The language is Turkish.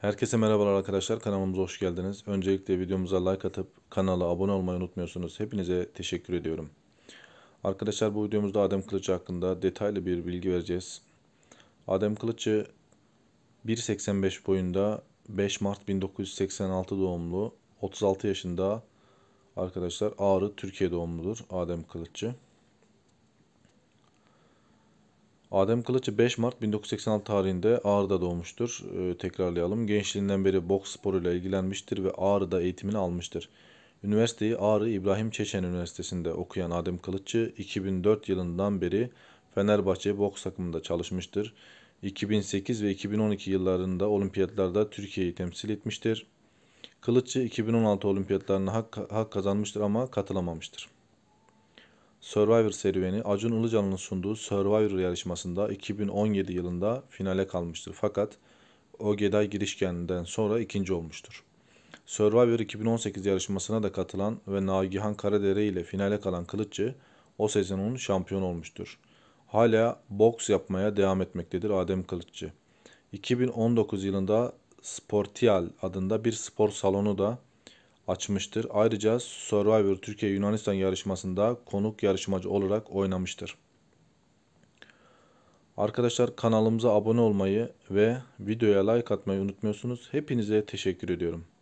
Herkese merhabalar arkadaşlar. Kanalımıza hoş geldiniz. Öncelikle videomuza like atıp kanala abone olmayı unutmuyorsunuz. Hepinize teşekkür ediyorum. Arkadaşlar bu videomuzda Adem Kılıç hakkında detaylı bir bilgi vereceğiz. Adem Kılıç'ı 1.85 boyunda 5 Mart 1986 doğumlu 36 yaşında arkadaşlar Ağrı Türkiye doğumludur Adem Kılıççı. Adem Kılıçı 5 Mart 1986 tarihinde Ağrı'da doğmuştur. Ee, tekrarlayalım. Gençliğinden beri boks sporuyla ilgilenmiştir ve Ağrı'da eğitimini almıştır. Üniversiteyi Ağrı İbrahim Çeçen Üniversitesi'nde okuyan Adem Kılıççı 2004 yılından beri Fenerbahçe boks takımında çalışmıştır. 2008 ve 2012 yıllarında olimpiyatlarda Türkiye'yi temsil etmiştir. Kılıççı 2016 olimpiyatlarına hak, hak kazanmıştır ama katılamamıştır. Survivor serüveni Acun Ilıcalı'nın sunduğu Survivor yarışmasında 2017 yılında finale kalmıştır. Fakat o Ogeday girişkenden sonra ikinci olmuştur. Survivor 2018 yarışmasına da katılan ve Nagihan Karadere ile finale kalan Kılıççı o sezonun şampiyon olmuştur. Hala boks yapmaya devam etmektedir Adem Kılıççı. 2019 yılında Sportial adında bir spor salonu da açmıştır. Ayrıca Survivor Türkiye Yunanistan yarışmasında konuk yarışmacı olarak oynamıştır. Arkadaşlar kanalımıza abone olmayı ve videoya like atmayı unutmuyorsunuz. Hepinize teşekkür ediyorum.